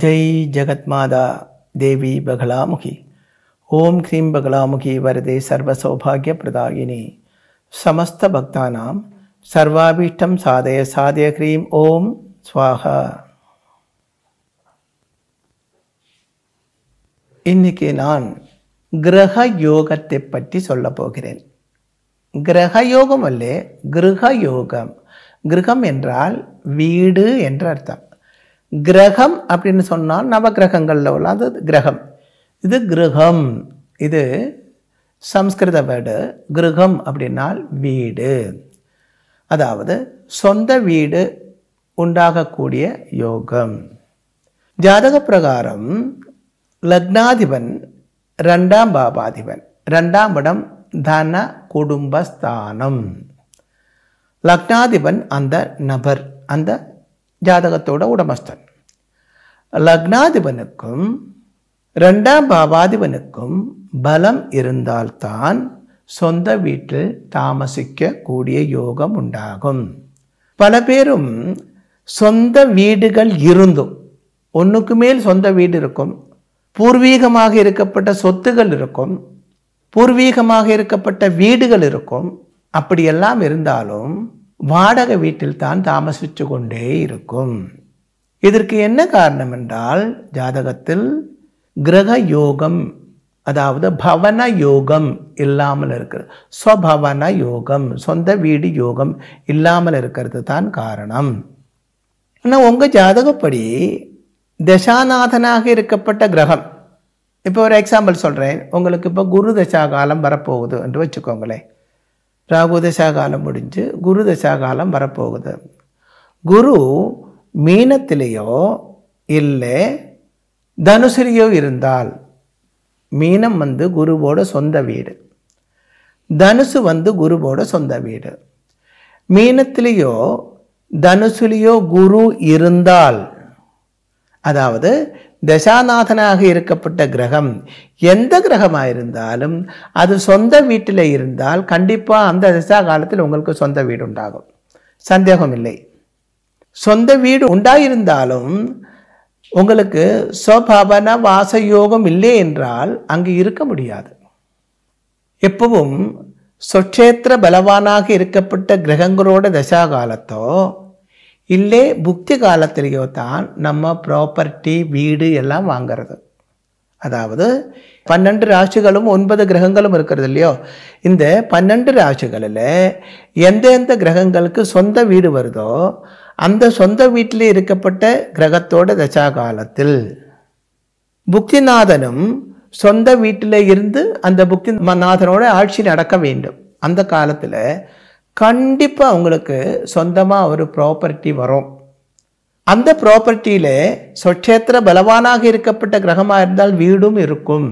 ஜெய் ஜெகத்மாதா தேவி பகலாமுகி ஓம் ஹ்ரீம் பகலாமுகி வரதே சர்வ சௌபாகிய பிரதாயினி சமஸ்த பக்தானாம் சர்வாபீஷ்டம் சாதய சாதய ஹ்ரீம் ஓம் ஸ்வாகா இன்னைக்கு நான் கிரக யோகத்தை பற்றி சொல்ல போகிறேன் கிரக யோகம் அல்ல கிரக யோகம் கிரகம் என்றால் வீடு என்ற அர்த்தம் கிரகம் அப்படின்னு சொன்னால் நவகிரகங்களில் உள்ள அது கிரகம் இது கிரகம் இது சம்ஸ்கிருத வேர்டு கிரகம் அப்படின்னால் வீடு அதாவது சொந்த வீடு உண்டாகக்கூடிய யோகம் ஜாதக பிரகாரம் லக்னாதிபன் ரெண்டாம் பாபாதிபன் ரெண்டாம் இடம் தன குடும்பஸ்தானம் லக்னாதிபன் அந்த நபர் அந்த ஜாதகத்தோட உடமஸ்தன் லக்னாதிபனுக்கும் ரெண்டாம் பாவாதிபனுக்கும் பலம் இருந்தால்தான் சொந்த வீட்டில் தாமசிக்கக்கூடிய யோகம் உண்டாகும் பல பேரும் சொந்த வீடுகள் இருந்தும் ஒன்றுக்கு மேல் சொந்த வீடு இருக்கும் பூர்வீகமாக இருக்கப்பட்ட சொத்துகள் இருக்கும் பூர்வீகமாக இருக்கப்பட்ட வீடுகள் இருக்கும் அப்படியெல்லாம் இருந்தாலும் வாடகை வீட்டில் தான் தாமசித்து கொண்டே இருக்கும் இதற்கு என்ன காரணம் என்றால் ஜாதகத்தில் கிரக யோகம் அதாவது பவன யோகம் இல்லாமல் இருக்கிறது ஸ்வபவன யோகம் சொந்த வீடு யோகம் இல்லாமல் இருக்கிறது தான் காரணம் ஆனால் உங்கள் ஜாதகப்படி தசாநாதனாக இருக்கப்பட்ட கிரகம் இப்போ ஒரு எக்ஸாம்பிள் சொல்கிறேன் உங்களுக்கு இப்போ குரு தசா காலம் வரப்போகுது என்று வச்சுக்கோங்களேன் ராகு தசா காலம் முடிஞ்சு குரு தசா காலம் வரப்போகுது குரு மீனத்திலேயோ இல்லை தனுசுலேயோ இருந்தால் மீனம் வந்து குருவோட சொந்த வீடு தனுசு வந்து குருவோட சொந்த வீடு மீனத்திலேயோ தனுசுலேயோ குரு இருந்தால் அதாவது தசாநாதனாக இருக்கப்பட்ட கிரகம் எந்த கிரகமாக இருந்தாலும் அது சொந்த வீட்டில் இருந்தால் கண்டிப்பாக அந்த தசா காலத்தில் உங்களுக்கு சொந்த வீடு உண்டாகும் சந்தேகம் இல்லை சொந்த வீடு உண்டாயிருந்தாலும் உங்களுக்கு சொபவன வாசயோகம் இல்லை என்றால் அங்கு இருக்க முடியாது எப்பவும் சொற்றேற்ற பலவானாக இருக்கப்பட்ட கிரகங்களோட தசா காலத்தோ இல்லை புக்தி காலத்திலேயோ தான் நம்ம ப்ராப்பர்ட்டி வீடு எல்லாம் வாங்கிறது அதாவது பன்னெண்டு ராசிகளும் ஒன்பது கிரகங்களும் இருக்கிறது இல்லையோ இந்த பன்னெண்டு ராசிகளில் எந்தெந்த கிரகங்களுக்கு சொந்த வீடு வருதோ அந்த சொந்த வீட்டில் இருக்கப்பட்ட கிரகத்தோட தசா காலத்தில் புக்திநாதனும் சொந்த வீட்டில் இருந்து அந்த நாதனோட ஆட்சி நடக்க வேண்டும் அந்த காலத்தில் கண்டிப்பாக உங்களுக்கு சொந்தமாக ஒரு ப்ராப்பர்ட்டி வரும் அந்த ப்ராப்பர்ட்டியில் சொட்சேத்திர பலவானாக இருக்கப்பட்ட கிரகமாக இருந்தால் வீடும் இருக்கும்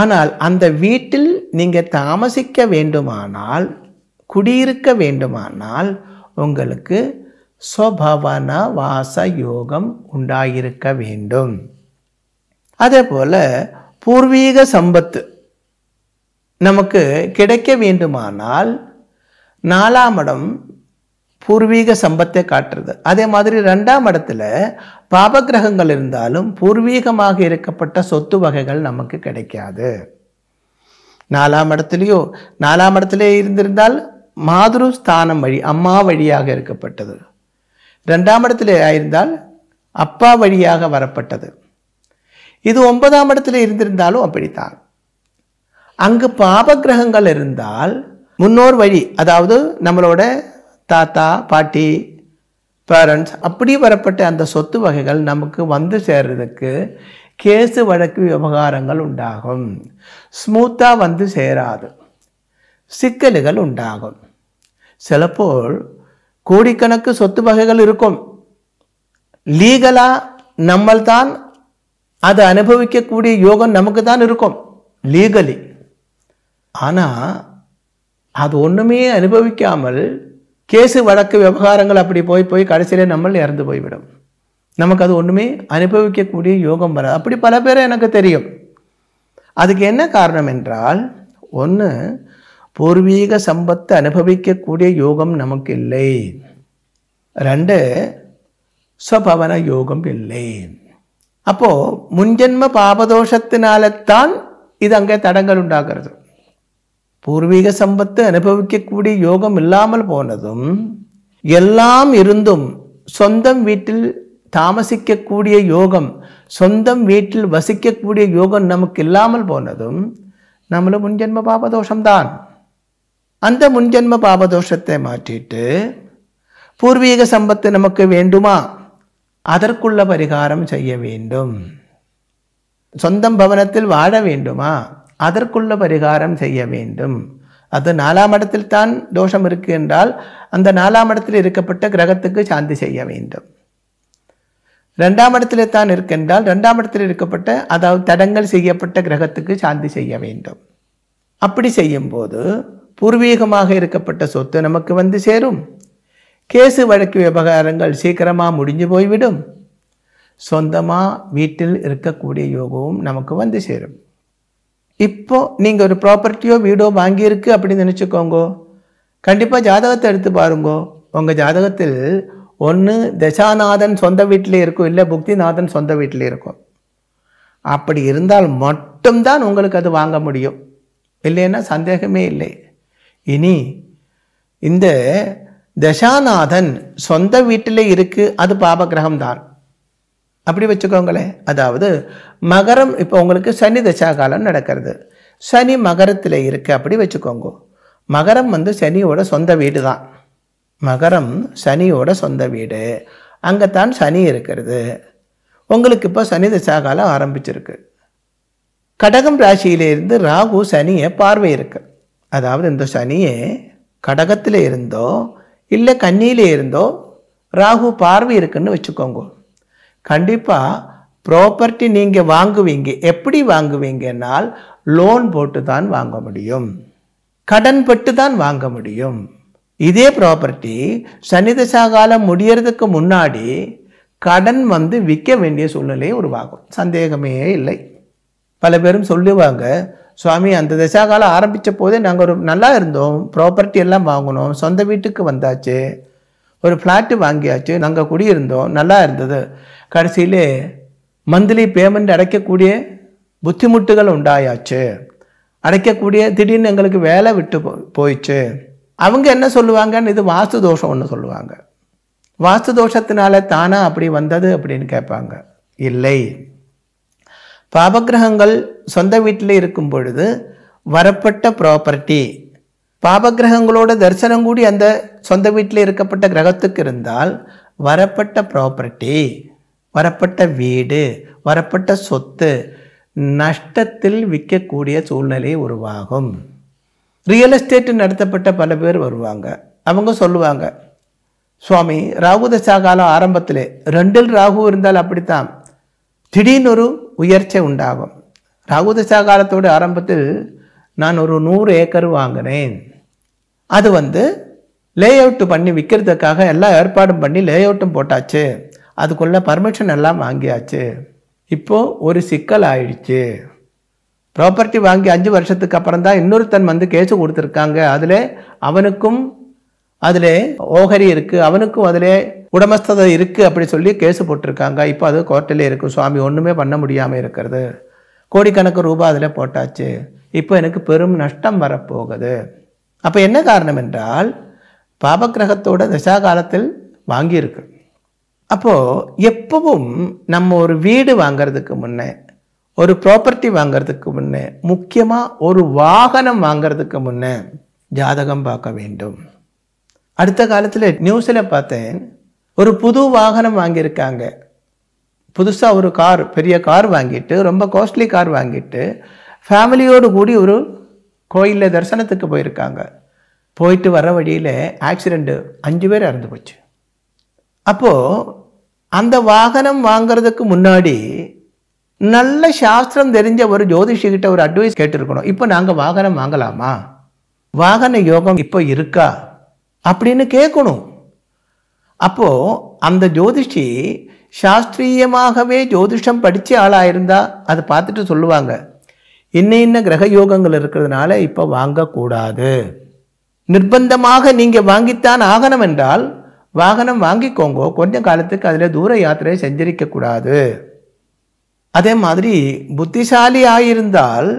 ஆனால் அந்த வீட்டில் நீங்கள் தாமசிக்க வேண்டுமானால் குடியிருக்க வேண்டுமானால் உங்களுக்கு சுபவன வாச யோகம் உண்டாயிருக்க வேண்டும் அதே போல் பூர்வீக சம்பத்து நமக்கு கிடைக்க வேண்டுமானால் நாலாம் இடம் பூர்வீக சம்பத்தை காட்டுறது அதே மாதிரி ரெண்டாம் இடத்துல பாபகிரகங்கள் இருந்தாலும் பூர்வீகமாக இருக்கப்பட்ட சொத்து வகைகள் நமக்கு கிடைக்காது நாலாம் இடத்துலையோ நாலாம் இடத்துல இருந்திருந்தால் மாதுரு ஸ்தானம் வழி அம்மா வழியாக இருக்கப்பட்டது ரெண்டாம் இடத்துல இருந்தால் அப்பா வழியாக வரப்பட்டது இது ஒன்பதாம் இடத்துல இருந்திருந்தாலும் அப்படித்தான் அங்கு பாபகிரகங்கள் இருந்தால் முன்னோர் வழி அதாவது நம்மளோட தாத்தா பாட்டி பேரண்ட்ஸ் அப்படி வரப்பட்ட அந்த சொத்து வகைகள் நமக்கு வந்து சேர்றதுக்கு கேசு வழக்கு விவகாரங்கள் உண்டாகும் ஸ்மூத்தாக வந்து சேராது சிக்கல்கள் உண்டாகும் சிலപ്പോൾ கோடிக்கணக்கு சொத்து வகைகள் இருக்கும் லீகலாக நம்மள்தான் அதை அனுபவிக்கக்கூடிய யோகம் நமக்கு தான் இருக்கும் லீகலி ஆனால் அது ஒன்றுமே அனுபவிக்காமல் கேசு வழக்கு விவகாரங்கள் அப்படி போய் போய் கடைசியில் நம்மள் இறந்து போய்விடும் நமக்கு அது ஒன்றுமே அனுபவிக்கக்கூடிய யோகம் வராது அப்படி பல பேரை எனக்கு தெரியும் அதுக்கு என்ன காரணம் என்றால் ஒன்று பூர்வீக சம்பத்தை அனுபவிக்கக்கூடிய யோகம் நமக்கு இல்லை ரெண்டு ஸ்வபவன யோகம் இல்லை அப்போது முன்ஜென்ம பாபதோஷத்தினால்தான் இது அங்கே தடங்கள் உண்டாகிறது பூர்வீக சம்பத்து அனுபவிக்கக்கூடிய யோகம் இல்லாமல் போனதும் எல்லாம் இருந்தும் சொந்தம் வீட்டில் தாமசிக்கக்கூடிய யோகம் சொந்தம் வீட்டில் வசிக்கக்கூடிய யோகம் நமக்கு இல்லாமல் போனதும் நம்மளும் முன்ஜென்ம பாபதோஷம்தான் அந்த முன்ஜென்ம பாபதோஷத்தை மாற்றிட்டு பூர்வீக சம்பத்து நமக்கு வேண்டுமா அதற்குள்ள பரிகாரம் செய்ய வேண்டும் சொந்தம் பவனத்தில் வாழ வேண்டுமா அதற்குள்ள பரிகாரம் செய்ய வேண்டும் அது நாலாம் இடத்தில் தான் தோஷம் இருக்கு என்றால் அந்த நாலாம் இடத்தில் இருக்கப்பட்ட கிரகத்துக்கு சாந்தி செய்ய வேண்டும் ரெண்டாம் இடத்தில் தான் இருக்கின்றால் ரெண்டாம் இடத்தில் இருக்கப்பட்ட அதாவது தடங்கள் செய்யப்பட்ட கிரகத்துக்கு சாந்தி செய்ய வேண்டும் அப்படி செய்யும்போது பூர்வீகமாக இருக்கப்பட்ட சொத்து நமக்கு வந்து சேரும் கேசு வழக்கு விவகாரங்கள் சீக்கிரமாக முடிஞ்சு போய்விடும் சொந்தமாக வீட்டில் இருக்கக்கூடிய யோகமும் நமக்கு வந்து சேரும் இப்போ நீங்கள் ஒரு ப்ராப்பர்ட்டியோ வீடோ வாங்கியிருக்கு அப்படின்னு நினச்சிக்கோங்க கண்டிப்பாக ஜாதகத்தை எடுத்து பாருங்கோ உங்கள் ஜாதகத்தில் ஒன்று தசாநாதன் சொந்த வீட்டிலே இருக்கும் இல்லை புக்திநாதன் சொந்த வீட்டிலே இருக்கும் அப்படி இருந்தால் மட்டும்தான் உங்களுக்கு அது வாங்க முடியும் இல்லைன்னா சந்தேகமே இல்லை இனி இந்த தசாநாதன் சொந்த வீட்டில் இருக்குது அது பாபகிரகம் தான் அப்படி வச்சுக்கோங்களேன் அதாவது மகரம் இப்போ உங்களுக்கு சனி தசா காலம் நடக்கிறது சனி மகரத்தில் இருக்குது அப்படி வச்சுக்கோங்க மகரம் வந்து சனியோட சொந்த வீடு தான் மகரம் சனியோட சொந்த வீடு அங்கே தான் சனி இருக்கிறது உங்களுக்கு இப்போ சனி தசா காலம் ஆரம்பிச்சிருக்கு கடகம் ராசியிலேருந்து ராகு சனியை பார்வை இருக்கு அதாவது இந்த சனியே கடகத்தில் இருந்தோ இல்லை கன்னியில் இருந்தோ ராகு பார்வை இருக்குன்னு வச்சுக்கோங்க கண்டிப்பாக ப்ராப்பர்ட்டி நீங்கள் வாங்குவீங்க எப்படி வாங்குவீங்கன்னால் லோன் போட்டு தான் வாங்க முடியும் கடன் பட்டு தான் வாங்க முடியும் இதே ப்ராப்பர்ட்டி சனிதசா காலம் முடியறதுக்கு முன்னாடி கடன் வந்து விற்க வேண்டிய சூழ்நிலையை உருவாகும் சந்தேகமே இல்லை பல பேரும் சொல்லுவாங்க சுவாமி அந்த தசா காலம் ஆரம்பித்த போதே நாங்கள் ஒரு நல்லா இருந்தோம் ப்ராப்பர்ட்டி எல்லாம் வாங்கினோம் சொந்த வீட்டுக்கு வந்தாச்சு ஒரு ஃப்ளாட்டு வாங்கியாச்சு நாங்கள் குடியிருந்தோம் நல்லா இருந்தது கடைசியிலே மந்த்லி பேமெண்ட் அடைக்கக்கூடிய புத்திமுட்டுகள் உண்டாயாச்சு அடைக்கக்கூடிய திடீர்னு எங்களுக்கு வேலை விட்டு போ போயிடுச்சு அவங்க என்ன சொல்லுவாங்கன்னு இது வாஸ்து தோஷம் ஒன்று சொல்லுவாங்க வாஸ்து தோஷத்தினால தானா அப்படி வந்தது அப்படின்னு கேட்பாங்க இல்லை பாபகிரகங்கள் சொந்த வீட்டில் இருக்கும் பொழுது வரப்பட்ட ப்ராப்பர்ட்டி பாபகிரகங்களோட தரிசனம் கூடி அந்த சொந்த வீட்டில் இருக்கப்பட்ட கிரகத்துக்கு இருந்தால் வரப்பட்ட ப்ராப்பர்ட்டி வரப்பட்ட வீடு வரப்பட்ட சொத்து நஷ்டத்தில் விற்கக்கூடிய சூழ்நிலை உருவாகும் ரியல் எஸ்டேட்டு நடத்தப்பட்ட பல பேர் வருவாங்க அவங்க சொல்லுவாங்க சுவாமி ராகு தசா காலம் ஆரம்பத்தில் ரெண்டில் ராகு இருந்தால் அப்படித்தான் திடீர்னு ஒரு உயர்ச்சி உண்டாகும் ராகு தசா காலத்தோட ஆரம்பத்தில் நான் ஒரு நூறு ஏக்கர் வாங்கினேன் அது வந்து லே அவுட்டு பண்ணி விற்கிறதுக்காக எல்லா ஏற்பாடும் பண்ணி லே அவுட்டும் போட்டாச்சு அதுக்குள்ளே பர்மிஷன் எல்லாம் வாங்கியாச்சு இப்போது ஒரு சிக்கல் ஆயிடுச்சு ப்ராப்பர்ட்டி வாங்கி அஞ்சு வருஷத்துக்கு அப்புறம் தான் இன்னொருத்தன் வந்து கேஸு கொடுத்துருக்காங்க அதில் அவனுக்கும் அதில் ஓகரி இருக்குது அவனுக்கும் அதில் உடமஸ்ததை இருக்குது அப்படி சொல்லி கேஸு போட்டிருக்காங்க இப்போ அது கோர்ட்டில் இருக்குது சுவாமி ஒன்றுமே பண்ண முடியாமல் இருக்கிறது கோடிக்கணக்கு ரூபாய் அதில் போட்டாச்சு இப்போ எனக்கு பெரும் நஷ்டம் வரப்போகுது அப்போ என்ன காரணம் என்றால் பாபக்கிரகத்தோட தசா காலத்தில் வாங்கியிருக்கு அப்போது எப்பவும் நம்ம ஒரு வீடு வாங்கிறதுக்கு முன்னே ஒரு ப்ராப்பர்ட்டி வாங்கிறதுக்கு முன்னே முக்கியமாக ஒரு வாகனம் வாங்கிறதுக்கு முன்னே ஜாதகம் பார்க்க வேண்டும் அடுத்த காலத்தில் நியூஸில் பார்த்தேன் ஒரு புது வாகனம் வாங்கியிருக்காங்க புதுசாக ஒரு கார் பெரிய கார் வாங்கிட்டு ரொம்ப காஸ்ட்லி கார் வாங்கிட்டு ஃபேமிலியோடு கூடி ஒரு கோயிலில் தரிசனத்துக்கு போயிருக்காங்க போயிட்டு வர வழியில் ஆக்சிடெண்ட்டு அஞ்சு பேர் இறந்து போச்சு அப்போது அந்த வாகனம் வாங்கிறதுக்கு முன்னாடி நல்ல சாஸ்திரம் தெரிஞ்ச ஒரு ஜோதிஷிகிட்ட ஒரு அட்வைஸ் கேட்டிருக்கணும் இப்போ நாங்கள் வாகனம் வாங்கலாமா வாகன யோகம் இப்போ இருக்கா அப்படின்னு கேட்கணும் அப்போது அந்த ஜோதிஷி சாஸ்திரியமாகவே ஜோதிஷம் படித்த ஆளாக இருந்தால் அதை பார்த்துட்டு சொல்லுவாங்க இன்ன இன்ன கிரக யோகங்கள் இருக்கிறதுனால இப்போ வாங்கக்கூடாது நிர்பந்தமாக நீங்கள் வாங்கித்தான் ஆகணும் என்றால் வாகனம் வாங்கிக்கோங்க கொஞ்சம் காலத்துக்கு அதில் தூர யாத்திரை செஞ்சிருக்கக்கூடாது அதே மாதிரி புத்திசாலி ஆயிருந்தால்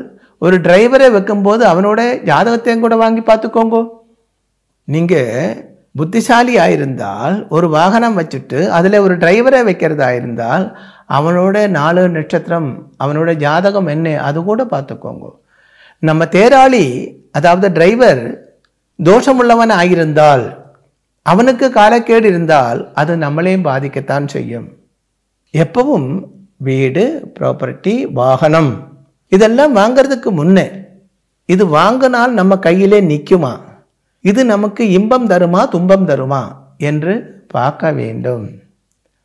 ஒரு டிரைவரை வைக்கும்போது அவனோட ஜாதகத்தையும் கூட வாங்கி பார்த்துக்கோங்கோ நீங்கள் புத்திசாலியாக இருந்தால் ஒரு வாகனம் வச்சுட்டு அதில் ஒரு டிரைவரை வைக்கிறதா இருந்தால் அவனோட நாலு நட்சத்திரம் அவனோட ஜாதகம் என்ன அது கூட பார்த்துக்கோங்க நம்ம தேராளி அதாவது டிரைவர் தோஷமுள்ளவன் ஆகியிருந்தால் அவனுக்கு காலக்கேடு இருந்தால் அது நம்மளையும் பாதிக்கத்தான் செய்யும் எப்பவும் வீடு ப்ராப்பர்ட்டி வாகனம் இதெல்லாம் வாங்கிறதுக்கு முன்னே இது வாங்கினால் நம்ம கையிலே நிற்குமா இது நமக்கு இன்பம் தருமா துன்பம் தருமா என்று பார்க்க வேண்டும்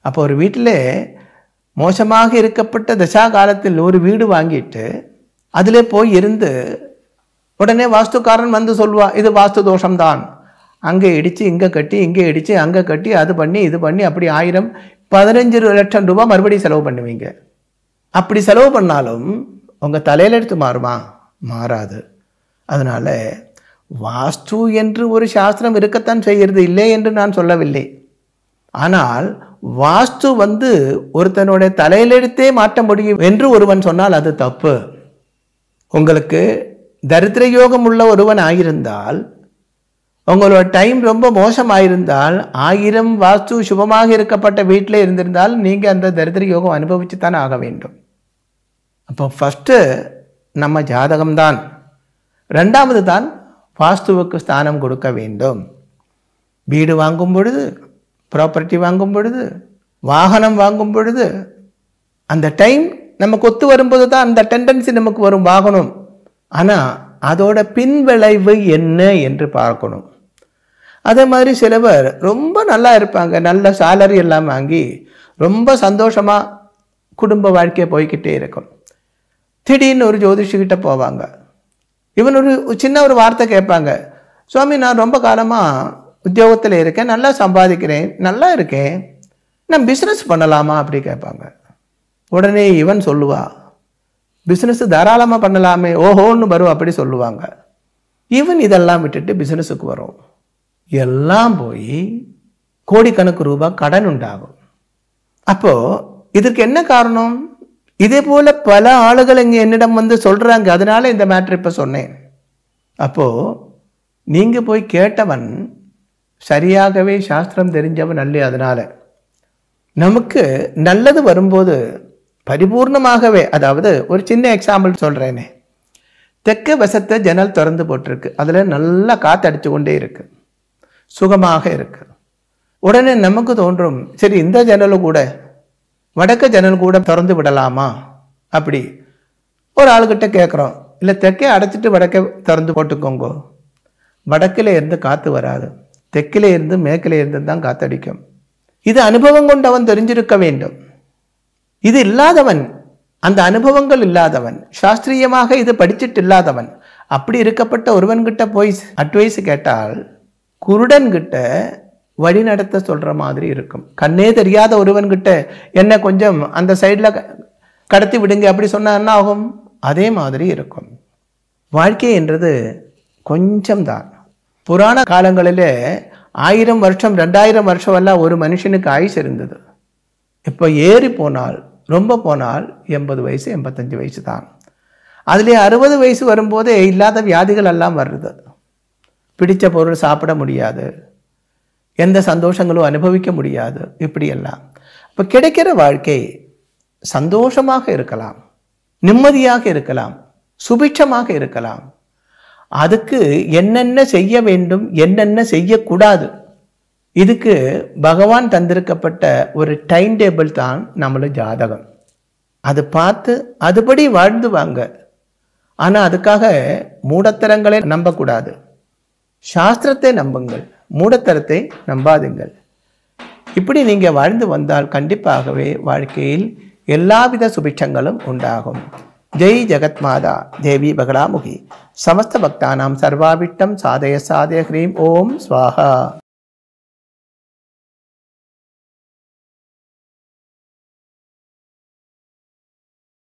அப்போ ஒரு வீட்டில் மோசமாக இருக்கப்பட்ட தசா காலத்தில் ஒரு வீடு வாங்கிட்டு அதில் போய் இருந்து உடனே வாஸ்துக்காரன் வந்து சொல்வா இது வாஸ்து தோஷம்தான் அங்கே இடித்து இங்கே கட்டி இங்கே இடித்து அங்கே கட்டி அது பண்ணி இது பண்ணி அப்படி ஆயிரம் பதினஞ்சு லட்சம் ரூபாய் மறுபடியும் செலவு பண்ணுவீங்க அப்படி செலவு பண்ணாலும் உங்கள் தலையில் எடுத்து மாறுமா மாறாது அதனால் வாஸ்து என்று ஒரு சாஸ்திரம் இருக்கத்தான் செய்கிறது இல்லை என்று நான் சொல்லவில்லை ஆனால் வாஸ்து வந்து ஒருத்தனுடைய தலையிலெடுத்தே மாற்ற முடியும் என்று ஒருவன் சொன்னால் அது தப்பு உங்களுக்கு தரித்திர யோகம் உள்ள ஒருவன் ஆகியிருந்தால் உங்களோட டைம் ரொம்ப மோசமாயிருந்தால் ஆயிரம் வாஸ்து சுபமாக இருக்கப்பட்ட வீட்டில் இருந்திருந்தால் நீங்கள் அந்த தரித்திர யோகம் அனுபவித்து தான் ஆக வேண்டும் அப்போ ஃபஸ்ட்டு நம்ம ஜாதகம்தான் ரெண்டாவது தான் வாஸ்துவுக்கு ஸ்தானம் கொடுக்க வேண்டும் வீடு வாங்கும் பொழுது ப்ராப்பர்ட்டி வாங்கும் பொழுது வாகனம் வாங்கும் பொழுது அந்த டைம் நமக்கு ஒத்து வரும்போது தான் அந்த டெண்டன்சி நமக்கு வரும் வாகனம் ஆனால் அதோட பின்விளைவு என்ன என்று பார்க்கணும் அதே மாதிரி சிலவர் ரொம்ப நல்லா இருப்பாங்க நல்ல சேலரி எல்லாம் வாங்கி ரொம்ப சந்தோஷமாக குடும்ப வாழ்க்கையை போய்கிட்டே இருக்கும் திடீர்னு ஒரு ஜோதிஷிக்கிட்ட போவாங்க இவன் ஒரு சின்ன ஒரு வார்த்தை கேட்பாங்க சுவாமி நான் ரொம்ப காலமாக உத்தியோகத்தில் இருக்கேன் நல்லா சம்பாதிக்கிறேன் நல்லா இருக்கேன் நான் பிஸ்னஸ் பண்ணலாமா அப்படி கேட்பாங்க உடனே இவன் சொல்லுவா பிஸ்னஸ் தாராளமாக பண்ணலாமே ஓஹோன்னு வரும் அப்படி சொல்லுவாங்க இவன் இதெல்லாம் விட்டுட்டு பிஸ்னஸுக்கு வரும் எல்லாம் போய் கோடிக்கணக்கு ரூபாய் கடன் உண்டாகும் அப்போது இதற்கு என்ன காரணம் இதே போல் பல ஆளுகள் இங்கே என்னிடம் வந்து சொல்கிறாங்க அதனால இந்த மேட்ரு இப்போ சொன்னேன் அப்போது நீங்கள் போய் கேட்டவன் சரியாகவே சாஸ்திரம் தெரிஞ்சவன் அல்ல அதனால் நமக்கு நல்லது வரும்போது பரிபூர்ணமாகவே அதாவது ஒரு சின்ன எக்ஸாம்பிள் சொல்கிறேனே தெற்க வசத்தை ஜன்னல் திறந்து போட்டிருக்கு அதில் நல்லா காற்று அடித்து கொண்டே இருக்குது சுகமாக இருக்குது உடனே நமக்கு தோன்றும் சரி இந்த ஜன்னலும் கூட வடக்கு ஜன்னல் கூட திறந்து விடலாமா அப்படி ஒரு ஆளுக்கிட்ட கேட்குறோம் இல்லை தெற்கே அடைச்சிட்டு வடக்கே திறந்து போட்டுக்கோங்கோ வடக்கில் இருந்து காற்று வராது தெற்கில இருந்து மேற்கில இருந்து தான் காத்தடிக்கும் இது அனுபவம் கொண்டு அவன் தெரிஞ்சிருக்க வேண்டும் இது இல்லாதவன் அந்த அனுபவங்கள் இல்லாதவன் சாஸ்திரியமாக இது படிச்சுட்டு இல்லாதவன் அப்படி இருக்கப்பட்ட ஒருவன்கிட்ட போய் அட்வைஸ் கேட்டால் குருடன்கிட்ட வழி நடத்த சொல்கிற மாதிரி இருக்கும் கண்ணே தெரியாத ஒருவன்கிட்ட என்ன கொஞ்சம் அந்த சைடில் கடத்தி விடுங்க அப்படி சொன்னால் என்ன ஆகும் அதே மாதிரி இருக்கும் வாழ்க்கை என்றது கொஞ்சம்தான் புராண காலங்களில் ஆயிரம் வருஷம் ரெண்டாயிரம் வருஷம் எல்லாம் ஒரு மனுஷனுக்கு ஆயுஷ் இருந்தது இப்போ ஏறி போனால் ரொம்ப போனால் எண்பது வயசு எண்பத்தஞ்சு வயசு தான் அதுலேயே அறுபது வயசு வரும்போதே இல்லாத வியாதிகள் எல்லாம் வருது பிடித்த பொருள் சாப்பிட முடியாது எந்த சந்தோஷங்களும் அனுபவிக்க முடியாது இப்படியெல்லாம் இப்போ கிடைக்கிற வாழ்க்கை சந்தோஷமாக இருக்கலாம் நிம்மதியாக இருக்கலாம் சுபிட்சமாக இருக்கலாம் அதுக்கு என்னென்ன செய்ய வேண்டும் என்னென்ன செய்யக்கூடாது இதுக்கு பகவான் தந்திருக்கப்பட்ட ஒரு டைம் டேபிள் தான் நம்மளோட ஜாதகம் அது பார்த்து அதுபடி வாழ்ந்து வாங்க ஆனால் அதுக்காக மூடத்தரங்களை நம்பக்கூடாது சாஸ்திரத்தை நம்புங்கள் மூடத்தரத்தை நம்பாதுங்கள் இப்படி நீங்கள் வாழ்ந்து வந்தால் கண்டிப்பாகவே வாழ்க்கையில் எல்லாவித சுபிட்சங்களும் உண்டாகும் ஜெய் ஜெகத் மாதா தேவி பகலாமுகி சமஸ்த பக்தானாம் சர்வாபிட்டம் சாதய சாதய ஹ்ரீம் ஓம் ஸ்வாஹா